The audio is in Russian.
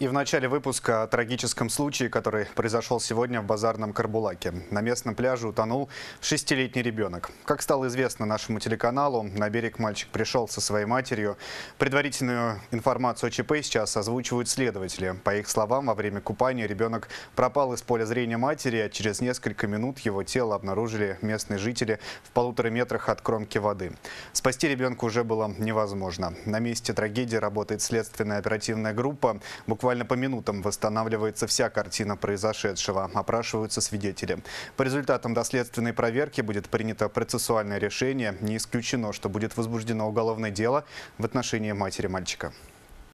И в начале выпуска о трагическом случае, который произошел сегодня в базарном Карбулаке. На местном пляже утонул шестилетний ребенок. Как стало известно нашему телеканалу, на берег мальчик пришел со своей матерью. Предварительную информацию о ЧП сейчас озвучивают следователи. По их словам, во время купания ребенок пропал из поля зрения матери, а через несколько минут его тело обнаружили местные жители в полутора метрах от кромки воды. Спасти ребенка уже было невозможно. На месте трагедии работает следственная оперативная группа. Буквально Буквально по минутам восстанавливается вся картина произошедшего. Опрашиваются свидетели. По результатам доследственной проверки будет принято процессуальное решение. Не исключено, что будет возбуждено уголовное дело в отношении матери мальчика.